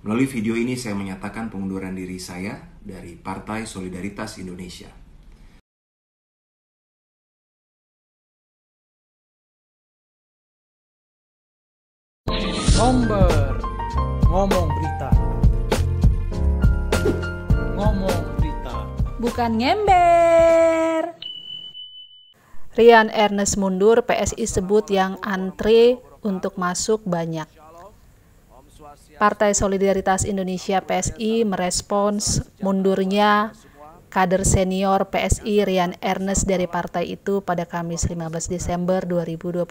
Melalui video ini saya menyatakan pengunduran diri saya dari Partai Solidaritas Indonesia. Ngomber, ngomong berita. Ngomong berita. Bukan ngember. Rian Ernest mundur, PSI sebut yang antre untuk masuk banyak. Partai Solidaritas Indonesia PSI merespons mundurnya kader senior PSI Rian Ernest dari partai itu pada Kamis 15 Desember 2022.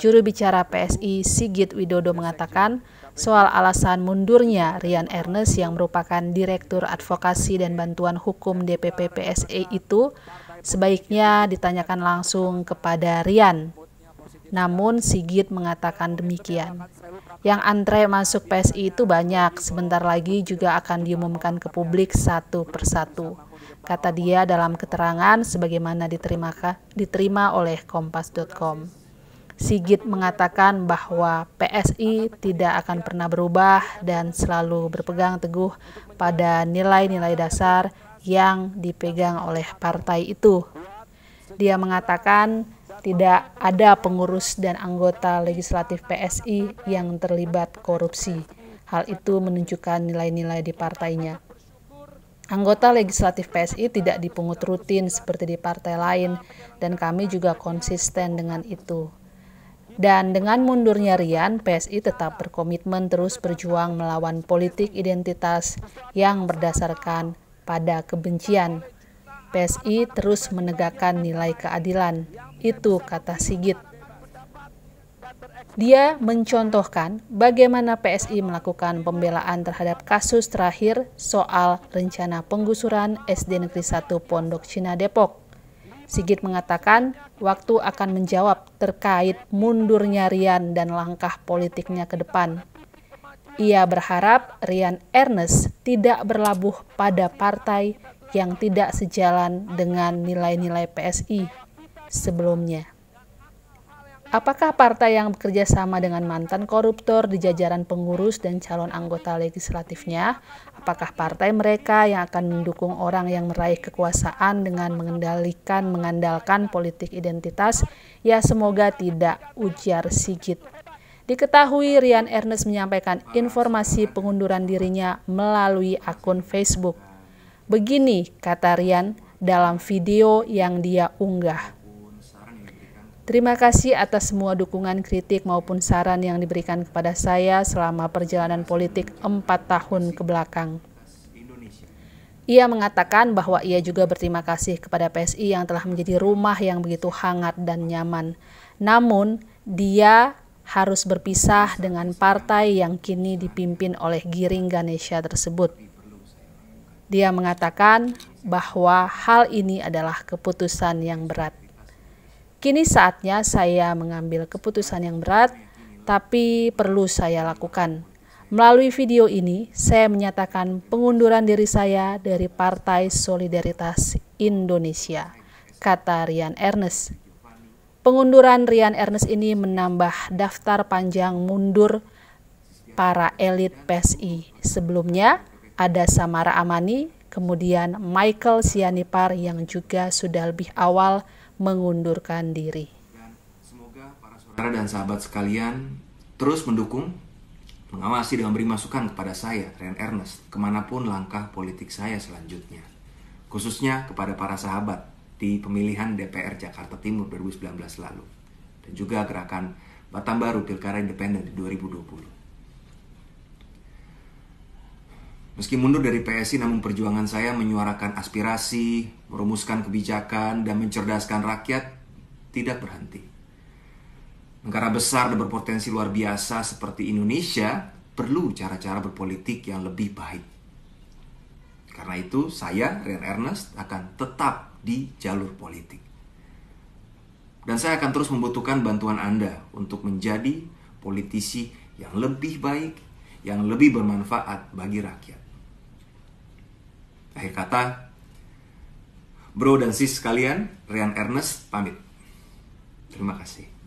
Juru bicara PSI Sigit Widodo mengatakan soal alasan mundurnya Rian Ernest yang merupakan Direktur Advokasi dan Bantuan Hukum DPP PSI e itu sebaiknya ditanyakan langsung kepada Rian. Namun Sigit mengatakan demikian. Yang antre masuk PSI itu banyak, sebentar lagi juga akan diumumkan ke publik satu persatu. Kata dia dalam keterangan sebagaimana diterima, diterima oleh kompas.com. Sigit mengatakan bahwa PSI tidak akan pernah berubah dan selalu berpegang teguh pada nilai-nilai dasar yang dipegang oleh partai itu. Dia mengatakan tidak ada pengurus dan anggota legislatif PSI yang terlibat korupsi. Hal itu menunjukkan nilai-nilai di partainya. Anggota legislatif PSI tidak dipungut rutin seperti di partai lain, dan kami juga konsisten dengan itu. Dan dengan mundurnya Rian, PSI tetap berkomitmen terus berjuang melawan politik identitas yang berdasarkan pada kebencian PSI terus menegakkan nilai keadilan. Itu kata Sigit. Dia mencontohkan bagaimana PSI melakukan pembelaan terhadap kasus terakhir soal rencana penggusuran SD Negeri 1 Pondok Cina Depok. Sigit mengatakan waktu akan menjawab terkait mundurnya Rian dan langkah politiknya ke depan. Ia berharap Rian Ernest tidak berlabuh pada partai yang tidak sejalan dengan nilai-nilai PSI sebelumnya. Apakah partai yang bekerja sama dengan mantan koruptor di jajaran pengurus dan calon anggota legislatifnya? Apakah partai mereka yang akan mendukung orang yang meraih kekuasaan dengan mengendalikan, mengandalkan politik identitas? Ya semoga tidak, ujar Sigit Diketahui Rian Ernest menyampaikan informasi pengunduran dirinya melalui akun Facebook. Begini kata Rian dalam video yang dia unggah. Terima kasih atas semua dukungan kritik maupun saran yang diberikan kepada saya selama perjalanan politik empat tahun ke belakang. Ia mengatakan bahwa ia juga berterima kasih kepada PSI yang telah menjadi rumah yang begitu hangat dan nyaman. Namun, dia harus berpisah dengan partai yang kini dipimpin oleh Giring Ganesha tersebut. Dia mengatakan bahwa hal ini adalah keputusan yang berat. Kini saatnya saya mengambil keputusan yang berat, tapi perlu saya lakukan. Melalui video ini, saya menyatakan pengunduran diri saya dari Partai Solidaritas Indonesia, kata Rian Ernest. Pengunduran Rian Ernest ini menambah daftar panjang mundur para elit PSI. Sebelumnya, ada Samara Amani, kemudian Michael Sianipar yang juga sudah lebih awal mengundurkan diri. semoga para saudara dan sahabat sekalian terus mendukung, mengawasi dan memberi masukan kepada saya, Ren Ernest, kemanapun langkah politik saya selanjutnya. Khususnya kepada para sahabat di pemilihan DPR Jakarta Timur 2019 lalu. Dan juga gerakan Batam Baru Pilkara Independen di 2020. Meski mundur dari PSI, namun perjuangan saya menyuarakan aspirasi, merumuskan kebijakan, dan mencerdaskan rakyat tidak berhenti. Negara besar dan berpotensi luar biasa seperti Indonesia perlu cara-cara berpolitik yang lebih baik. Karena itu, saya, Rian Ernest, akan tetap di jalur politik. Dan saya akan terus membutuhkan bantuan Anda untuk menjadi politisi yang lebih baik, yang lebih bermanfaat bagi rakyat. Akhir kata, bro dan sis kalian, Rian Ernest pamit. Terima kasih.